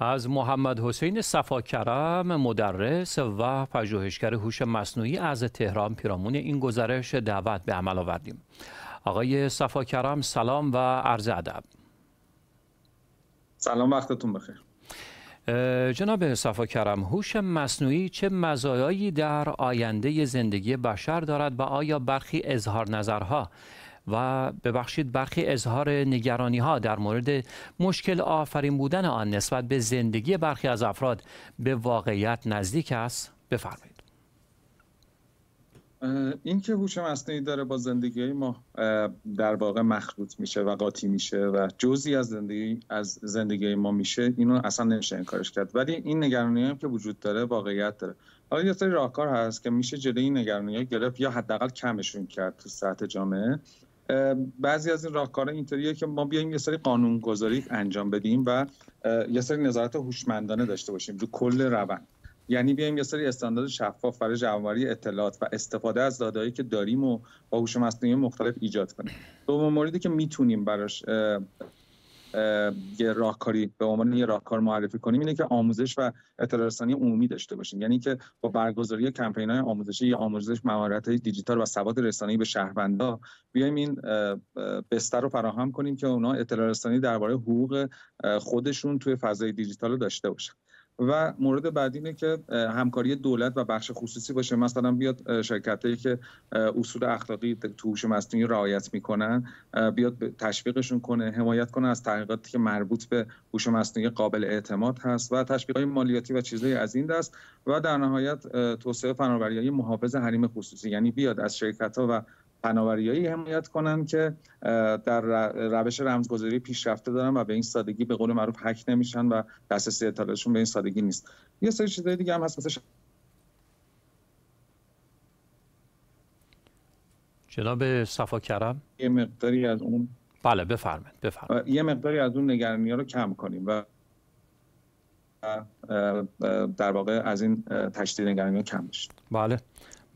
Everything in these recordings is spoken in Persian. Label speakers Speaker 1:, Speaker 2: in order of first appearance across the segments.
Speaker 1: از محمد حسین صفاکرم مدرس و پژوهشگر هوش مصنوعی از تهران پیرامون این گزارش دعوت به عمل آوردیم آقای صفاکرم سلام و عرض ادب
Speaker 2: سلام وقتتون
Speaker 1: بخیر جناب صفا کرم هوش مصنوعی چه مزایایی در آینده زندگی بشر دارد و آیا برخی اظهار نظرها و ببخشید برخی اظهار نگرانی ها در مورد مشکل آفرین بودن آن نسبت به زندگی برخی از افراد به واقعیت نزدیک است بفرمایید
Speaker 2: این که هوش مصنوعی داره با زندگی ما در واقع مخلوط میشه و قاطی میشه و جزی از زندگی از زندگی ما میشه اینو اصلا نمیشه انکارش کرد ولی این نگرانی هم که وجود داره واقعیت داره حالا یه سری راهکار هست که میشه جلوی این نگرانی ها گرفت یا حداقل کمشون کرد تو سطح جامعه بعضی از این راهکارا اینطوریه که ما بیایم یه سری قانون گذاری انجام بدیم و یه سری نظارت هوشمندانه داشته باشیم رو کل روند یعنی بیایم یه سری استاندارد شفاف برای جمعآوری اطلاعات و استفاده از دادهایی که داریم و با هوش مصنوعی مختلف ایجاد کنیم دوم موردی که میتونیم براش یه راهکاری به عنوان یه راهکار معرفی کنیم اینه که آموزش و اطلاع رسانی عمومی داشته باشیم یعنی که با برگزاری کمپین آموزشی یا آموزش مهارت های دیجیتال و سواد رسانی به شهروندا بیایم این بستر رو فراهم کنیم که اونا اطلاع رسانی درباره حقوق خودشون توی فضای دیجیتال رو داشته باشن و مورد بعدی اینه که همکاری دولت و بخش خصوصی باشه مثلا بیاد شرکتایی که اصول اخلاقی تو هوش مصنوعی رعایت میکنن بیاد تشویقشون کنه حمایت کنه از تحقیقاتی که مربوط به هوش مصنوعی قابل اعتماد هست و تشویق مالیاتی و چیزهایی از این دست و در نهایت توسعه فناوری های محافظ حریم خصوصی یعنی بیاد از شرکت ها و فناوریایی حمایت کنن که در روش رمزگذاری پیشرفته دارن و به این سادگی به قول معروف هک نمیشن و دسترسی اطلاعاتشون به این سادگی نیست یه سری چیز دیگه هم هست مثل
Speaker 1: جناب صفا کرم
Speaker 2: یه مقداری از اون
Speaker 1: بله بفرمایید بفرمایید
Speaker 2: یه مقداری از اون نگرانی رو کم کنیم و
Speaker 1: در واقع از این تشدید نگرانی کم بشه بله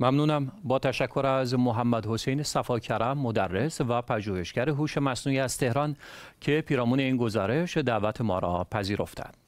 Speaker 1: ممنونم با تشکر از محمد حسین صفاکرم مدرس و پژوهشگر هوش مصنوعی از تهران که پیرامون این گزارش دعوت ما را پذیرفتند